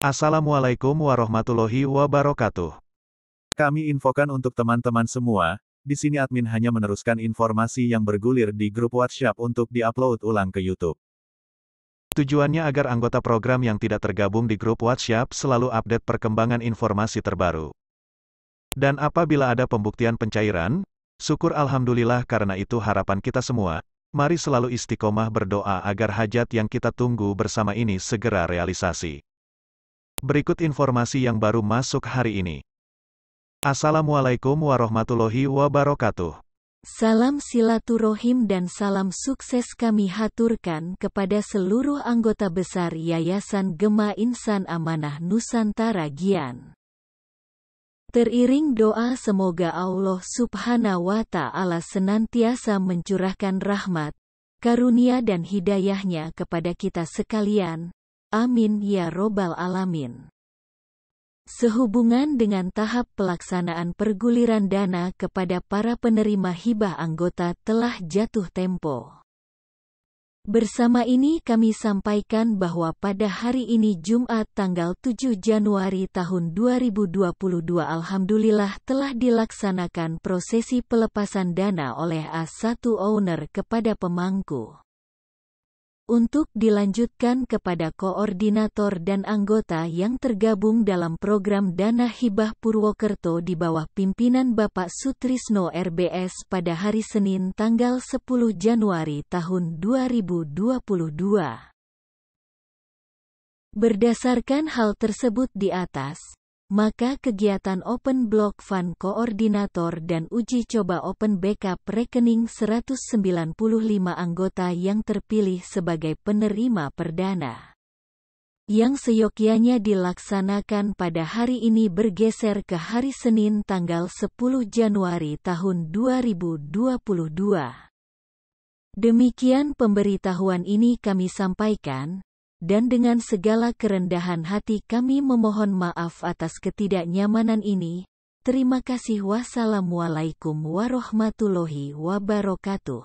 Assalamualaikum warahmatullahi wabarakatuh. Kami infokan untuk teman-teman semua, di sini admin hanya meneruskan informasi yang bergulir di grup WhatsApp untuk diupload ulang ke YouTube. Tujuannya agar anggota program yang tidak tergabung di grup WhatsApp selalu update perkembangan informasi terbaru. Dan apabila ada pembuktian pencairan, syukur alhamdulillah karena itu harapan kita semua. Mari selalu istiqomah berdoa agar hajat yang kita tunggu bersama ini segera realisasi. Berikut informasi yang baru masuk hari ini. Assalamualaikum warahmatullahi wabarakatuh. Salam silaturahim dan salam sukses kami haturkan kepada seluruh anggota besar Yayasan Gema Insan Amanah Nusantara Gian. Teriring doa semoga Allah subhanahu wa ta'ala senantiasa mencurahkan rahmat, karunia dan hidayahnya kepada kita sekalian, Amin ya robbal alamin. Sehubungan dengan tahap pelaksanaan perguliran dana kepada para penerima hibah anggota telah jatuh tempo. Bersama ini kami sampaikan bahwa pada hari ini Jumat tanggal 7 Januari tahun 2022 Alhamdulillah telah dilaksanakan prosesi pelepasan dana oleh A1 Owner kepada pemangku untuk dilanjutkan kepada koordinator dan anggota yang tergabung dalam program Dana Hibah Purwokerto di bawah pimpinan Bapak Sutrisno RBS pada hari Senin tanggal 10 Januari tahun 2022. Berdasarkan hal tersebut di atas, maka kegiatan Open Block Fund Koordinator dan uji coba Open Backup rekening 195 anggota yang terpilih sebagai penerima perdana yang seyogyanya dilaksanakan pada hari ini bergeser ke hari Senin tanggal 10 Januari tahun 2022. Demikian pemberitahuan ini kami sampaikan, dan dengan segala kerendahan hati kami memohon maaf atas ketidaknyamanan ini. Terima kasih wassalamualaikum warahmatullahi wabarakatuh.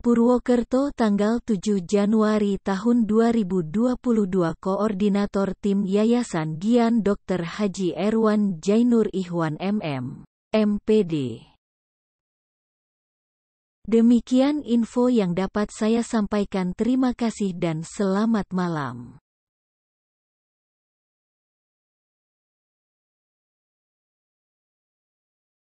Purwokerto tanggal 7 Januari tahun 2022 Koordinator Tim Yayasan Gian Dr. Haji Erwan Jainur Ihwan MM, MPD Demikian info yang dapat saya sampaikan. Terima kasih dan selamat malam.